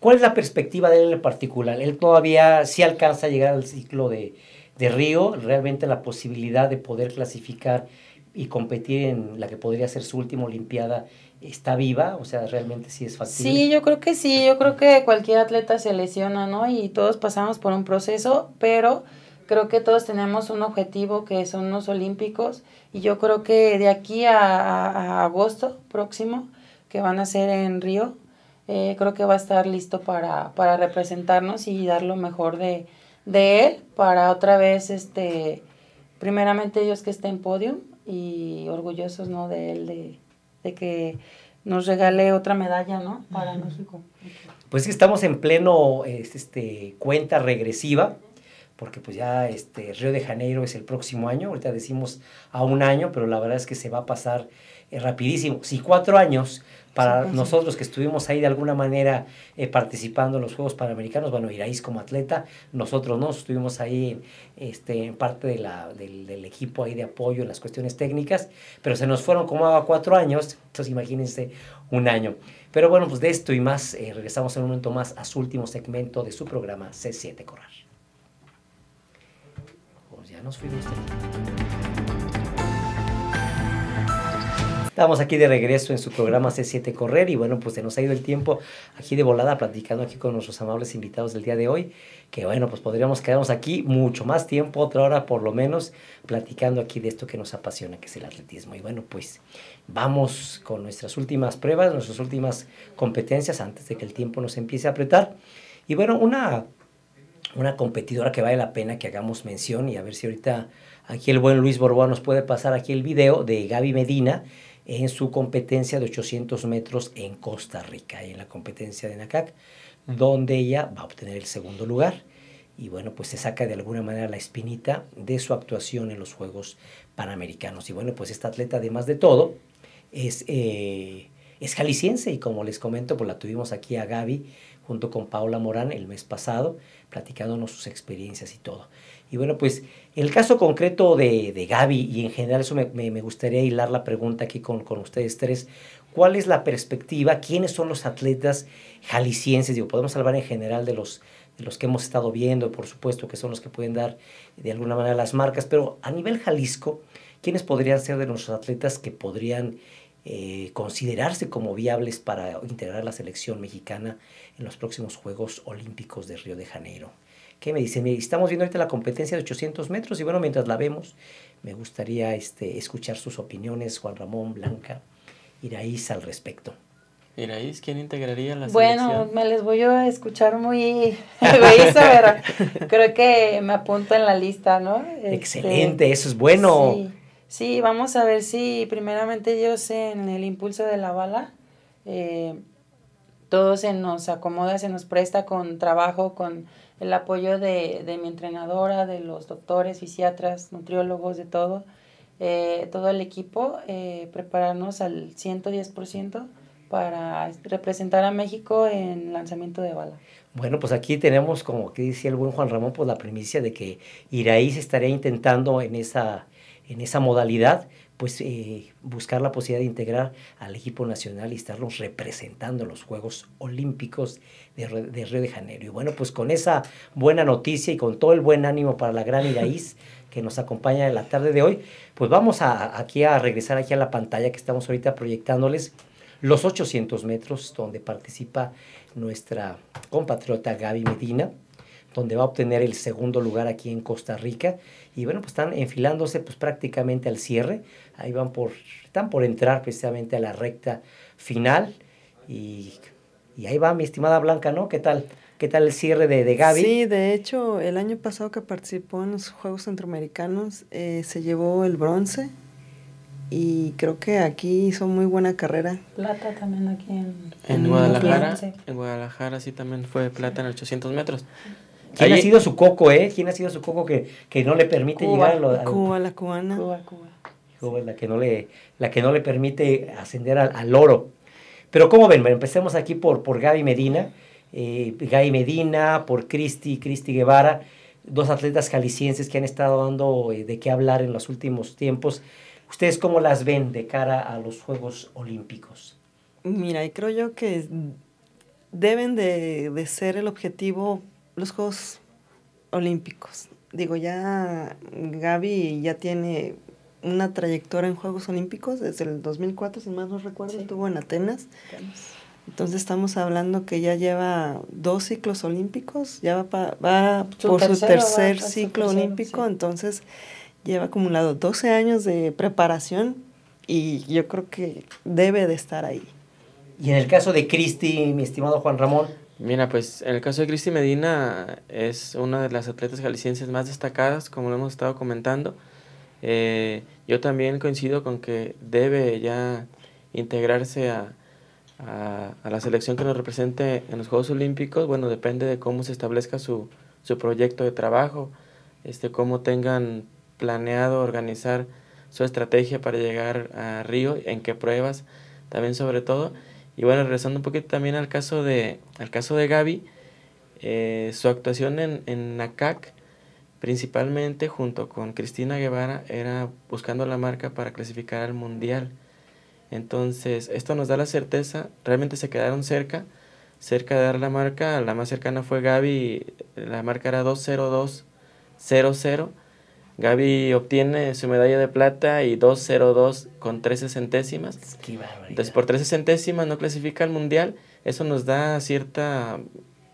¿Cuál es la perspectiva de él en particular? Él todavía sí alcanza a llegar al ciclo de, de Río, realmente la posibilidad de poder clasificar y competir en la que podría ser su última Olimpiada está viva, o sea, realmente sí es fácil? Sí, yo creo que sí, yo creo que cualquier atleta se lesiona, ¿no? Y todos pasamos por un proceso, pero creo que todos tenemos un objetivo que son los Olímpicos y yo creo que de aquí a, a, agosto próximo, que van a ser en Río, eh, creo que va a estar listo para, para representarnos y dar lo mejor de, él para otra vez, este, primeramente ellos que estén en podio y orgullosos, ¿no? De él, de, que nos regale otra medalla, ¿no? Para México. Pues que estamos en pleno este, cuenta regresiva porque pues ya este Río de Janeiro es el próximo año, ahorita decimos a un año, pero la verdad es que se va a pasar eh, rapidísimo. Si cuatro años para pues, nosotros que estuvimos ahí de alguna manera eh, participando en los Juegos Panamericanos, bueno, iráis como atleta, nosotros no, estuvimos ahí este, en parte del, equipo ahí de apoyo en las cuestiones técnicas, pero se nos fueron como a cuatro años, entonces imagínense un año. Pero bueno, pues de esto y más, eh, regresamos en un momento más a su último segmento de su programa C7 Corral nos fuimos. Estamos aquí de regreso en su programa C7 Correr y bueno, pues se nos ha ido el tiempo aquí de volada platicando aquí con nuestros amables invitados del día de hoy, que bueno, pues podríamos quedarnos aquí mucho más tiempo, otra hora por lo menos, platicando aquí de esto que nos apasiona, que es el atletismo. Y bueno, pues vamos con nuestras últimas pruebas, nuestras últimas competencias antes de que el tiempo nos empiece a apretar. Y bueno, una una competidora que vale la pena que hagamos mención y a ver si ahorita aquí el buen Luis Borboa nos puede pasar aquí el video de Gaby Medina en su competencia de 800 metros en Costa Rica, y en la competencia de NACAC, donde ella va a obtener el segundo lugar. Y bueno, pues se saca de alguna manera la espinita de su actuación en los Juegos Panamericanos. Y bueno, pues esta atleta, además de todo, es, eh, es y como les comento, pues la tuvimos aquí a Gaby junto con Paula Morán el mes pasado, platicándonos sus experiencias y todo. Y bueno, pues el caso concreto de, de Gaby, y en general eso me, me, gustaría hilar la pregunta aquí con, con ustedes tres, ¿cuál es la perspectiva? ¿Quiénes son los atletas jaliscienses? Digo, podemos hablar en general de los, de los que hemos estado viendo, por supuesto, que son los que pueden dar de alguna manera las marcas, pero a nivel Jalisco, ¿quiénes podrían ser de nuestros atletas que podrían eh, considerarse como viables para integrar la selección mexicana en los próximos Juegos Olímpicos de Río de Janeiro. ¿Qué me dice, estamos viendo ahorita la competencia de 800 metros y bueno, mientras la vemos, me gustaría este, escuchar sus opiniones, Juan Ramón, Blanca, Iraíz al respecto. Iraíz, ¿quién integraría la bueno, selección? Bueno, me les voy a escuchar muy [laughs] creo que me apunto en la lista, ¿no? Este, Excelente, eso es bueno. Sí, vamos a ver si primeramente ellos en el impulso de la bala eh, todo se nos acomoda, se nos presta con trabajo, con el apoyo de, mi entrenadora, de los doctores, fisiatras, nutriólogos, de todo, eh, todo el equipo, eh, prepararnos al 110% para representar a México en lanzamiento de bala. Bueno, pues aquí tenemos, como que decía el buen Juan Ramón, pues la primicia de que Iraí se estaría intentando en en esa modalidad, pues eh, buscar la posibilidad de integrar al equipo nacional y estarlos representando en los Juegos Olímpicos de, de, Río de Janeiro. Y bueno, pues con esa buena noticia y con todo el buen ánimo para la gran Iraíz [laughs] que nos acompaña en la tarde de hoy, pues vamos a, aquí a regresar aquí a la pantalla que estamos ahorita proyectándoles los 800 metros donde participa nuestra compatriota Gaby Medina donde va a obtener el segundo lugar aquí en Costa Rica. Y bueno, pues están enfilándose pues prácticamente al cierre. Ahí van por, están por entrar precisamente a la recta final. Y, ahí va mi estimada Blanca, ¿no? ¿Qué tal? ¿Qué tal el cierre de, de Gaby? Sí, de hecho, el año pasado que participó en los Juegos Centroamericanos eh, se llevó el bronce y creo que aquí hizo muy buena carrera. Plata también aquí en, en, Guadalajara. En Guadalajara sí también fue plata en 800 metros. ¿Quién ha sido su coco, eh? ¿Quién ha sido su coco que, que no le permite llegar a, lo, Cuba, la cubana. Cuba, Cuba. Cuba la, que no le, la que no le permite ascender al, oro. Pero ¿cómo ven, empecemos aquí por, por Gaby Medina, eh, Gaby Medina, por Cristi, Cristi Guevara, dos atletas jaliscienses que han estado dando eh, de qué hablar en los últimos tiempos. ¿Ustedes cómo las ven de cara a los Juegos Olímpicos? Mira, y creo yo que deben de, de ser el objetivo los Juegos Olímpicos. Digo, ya Gaby ya tiene una trayectoria en Juegos Olímpicos desde el 2004, si más no recuerdo, estuvo en Atenas. Entonces estamos hablando que ya lleva dos ciclos olímpicos, ya va, por su tercer ciclo olímpico, entonces lleva acumulado 12 años de preparación y yo creo que debe de estar ahí. Y en el caso de Cristi, mi estimado Juan Ramón, Mira, pues en el caso de Cristi Medina es una de las atletas jaliscienses más destacadas, como lo hemos estado comentando. Eh, yo también coincido con que debe ya integrarse a, la selección que nos represente en los Juegos Olímpicos. Bueno, depende de cómo se establezca su, su proyecto de trabajo, este, cómo tengan planeado organizar su estrategia para llegar a Río, en qué pruebas, también sobre todo. Y bueno, regresando un poquito también al caso de, al caso de Gaby, eh, su actuación en, en principalmente junto con Cristina Guevara, era buscando la marca para clasificar al Mundial. Entonces, esto nos da la certeza, realmente se quedaron cerca, cerca de dar la marca, la más cercana fue Gaby, la marca era 20200 Gaby obtiene su medalla de plata y 2.02 con 13 centésimas. Entonces, por 13 centésimas no clasifica al mundial. Eso nos da cierta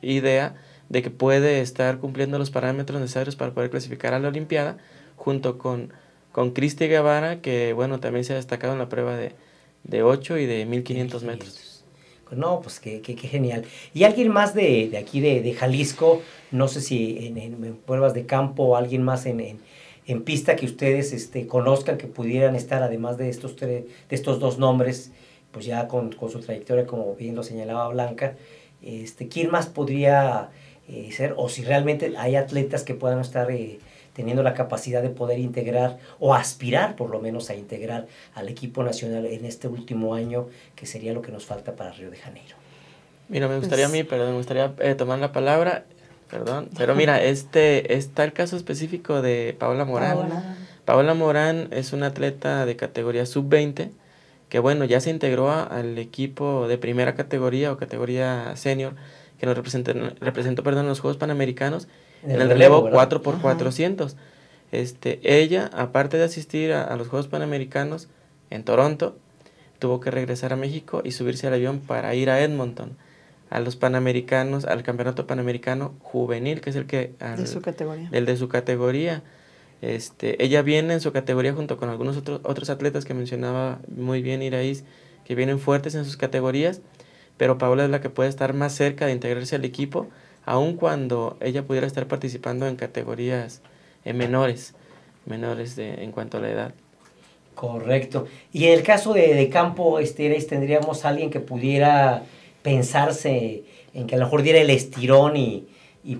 idea de que puede estar cumpliendo los parámetros necesarios para poder clasificar a la Olimpiada, junto con, con Cristi Guevara, que bueno, también se ha destacado en la prueba de, de 8 y de 1500 metros. No, pues qué, qué, genial. Y alguien más de, aquí de, Jalisco, no sé si en, pruebas de campo, o alguien más en en pista que ustedes este, conozcan, que pudieran estar, además de estos, de estos dos nombres, pues ya con, su trayectoria, como bien lo señalaba Blanca, este, ¿quién más podría eh, ser? O si realmente hay atletas que puedan estar eh, teniendo la capacidad de poder integrar o aspirar por lo menos a integrar al equipo nacional en este último año, que sería lo que nos falta para Río de Janeiro. Mira, me gustaría pues a mí, pero me gustaría eh, tomar la palabra perdón. Pero mira, este está el caso específico de Paola Morán. Paola. Morán es una atleta de categoría sub-20 que bueno, ya se integró al equipo de primera categoría o categoría senior que nos representó, perdón, en los Juegos Panamericanos en el relevo, 4x400. Este, ella, aparte de asistir a los Juegos Panamericanos en Toronto, tuvo que regresar a México y subirse al avión para ir a Edmonton a los panamericanos, al campeonato panamericano juvenil, que es el que... de su categoría. El de su categoría. Este, ella viene en su categoría junto con algunos otros, otros atletas que mencionaba muy bien Iraís, que vienen fuertes en sus categorías, pero Paola es la que puede estar más cerca de integrarse al equipo, aun cuando ella pudiera estar participando en categorías menores, menores de, en cuanto a la edad. Correcto. Y en el caso de, de campo, este, tendríamos alguien que pudiera pensarse en que a lo mejor diera el estirón y,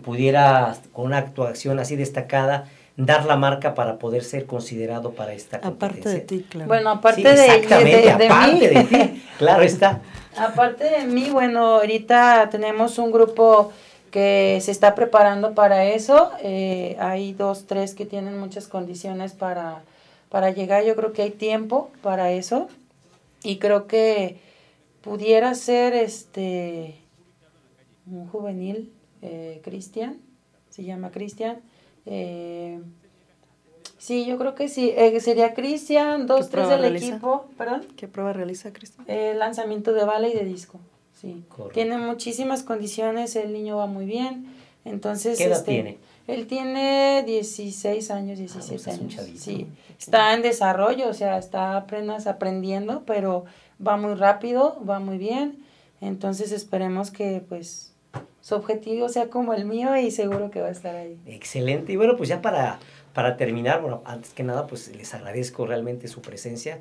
pudiera, con una actuación así destacada, dar la marca para poder ser considerado para esta Aparte de ti, claro. Bueno, aparte exactamente, aparte mí. ti, claro está. [laughs] Aparte de mí, bueno, ahorita tenemos un grupo que se está preparando para eso. Eh, hay dos, tres que tienen muchas condiciones para, para llegar. Yo creo que hay tiempo para eso. Y creo que pudiera ser este un juvenil, eh, Cristian, se llama Cristian. Eh, sí, yo creo que sí, eh, sería Cristian, dos, tres del equipo, perdón. ¿Qué prueba realiza Cristian? Eh, lanzamiento de bala y de disco, sí. Tiene muchísimas condiciones, el niño va muy bien, entonces... Este, tiene? Él tiene 16 años, 17 ah, pues años. sí, está en desarrollo, o sea, está apenas aprendiendo, pero va muy rápido, va muy bien. Entonces esperemos que pues su objetivo sea como el mío y seguro que va a estar ahí. Excelente. Y bueno, pues ya para, para terminar, bueno, antes que nada, pues les agradezco realmente su presencia.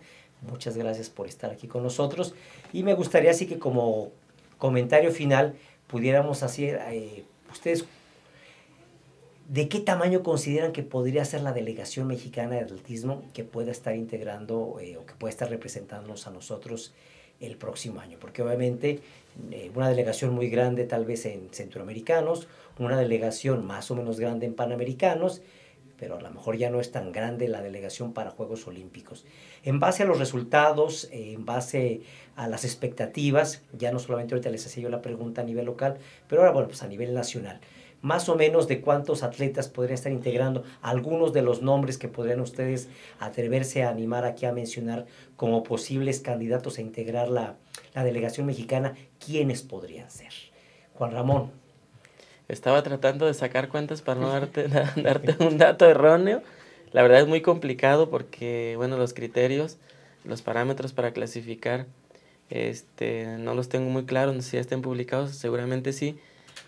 Muchas gracias por estar aquí con nosotros. Y me gustaría así que como comentario final pudiéramos hacer, eh, ustedes ¿De qué tamaño consideran que podría ser la delegación mexicana de atletismo que pueda estar integrando eh, o que pueda estar representándonos a nosotros el próximo año? Porque obviamente eh, una delegación muy grande tal vez en centroamericanos, una delegación más o menos grande en panamericanos, pero a lo mejor ya no es tan grande la delegación para Juegos Olímpicos. En base a los resultados, eh, en base a las expectativas, ya no solamente ahorita les hacía yo la pregunta a nivel local, pero ahora bueno, pues a nivel nacional más o menos de cuántos atletas podrían estar integrando, algunos de los nombres que podrían ustedes atreverse a animar aquí a mencionar como posibles candidatos a integrar la, delegación mexicana, ¿quiénes podrían ser? Juan Ramón. Estaba tratando de sacar cuentas para no darte, [laughs] [laughs] darte un dato erróneo. La verdad es muy complicado porque, bueno, los criterios, los parámetros para clasificar, este, no los tengo muy claros, si ya estén publicados, seguramente sí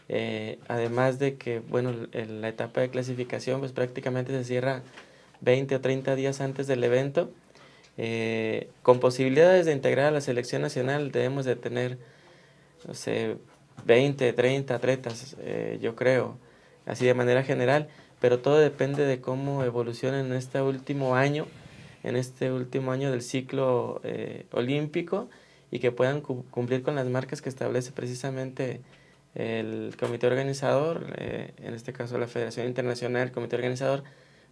eh, además de que, bueno, la etapa de clasificación pues prácticamente se cierra 20 o 30 días antes del evento. Eh, con posibilidades de integrar a la selección nacional debemos de tener, no sé, 20, 30 atletas, eh, yo creo, así de manera general, pero todo depende de cómo evoluciona en este último año, en este último año del ciclo olímpico y que puedan cumplir con las marcas que establece precisamente el comité organizador, eh, en este caso la Federación Internacional, el comité organizador,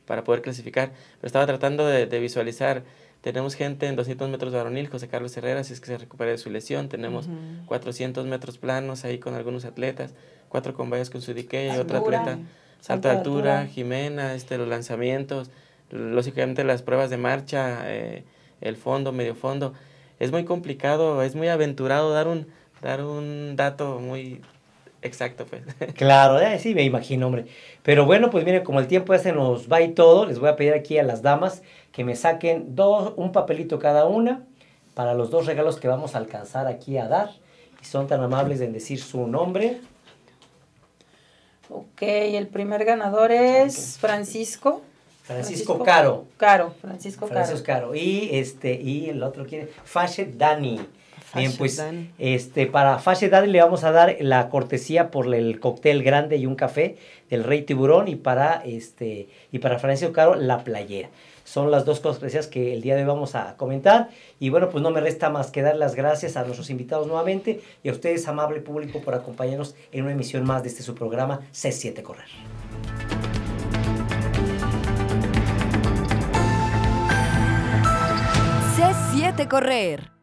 para poder clasificar. Pero estaba tratando de, visualizar. Tenemos gente en 200 metros varonil, José Carlos Herrera, si es que se recupera de su lesión. Tenemos 400 metros planos ahí con algunos atletas, cuatro combates con su dique y otra atleta. Salto de altura, Jimena, este, los lanzamientos, lógicamente las pruebas de marcha, eh, el fondo, medio fondo. Es muy complicado, es muy aventurado dar un, dar un dato muy Exacto, pues. [laughs] Claro, eh, sí, me imagino, hombre. Pero bueno, pues miren, como el tiempo ya se nos va y todo, les voy a pedir aquí a las damas que me saquen dos, un papelito cada una para los dos regalos que vamos a alcanzar aquí a dar. Y son tan amables en decir su nombre. Ok, el primer ganador es Francisco. Francisco, Caro. Caro, Francisco Caro. Francisco Caro. Y este, y el otro quiere, Fashe Dani. Bien, pues este, para Fashe Daddy le vamos a dar la cortesía por el cóctel grande y un café del Rey Tiburón y para este y para Francisco Caro la playera. Son las dos cortesías que el día de hoy vamos a comentar. Y bueno, pues no me resta más que dar las gracias a nuestros invitados nuevamente y a ustedes, amable público, por acompañarnos en una emisión más de este su programa C7 Correr. C7 Correr.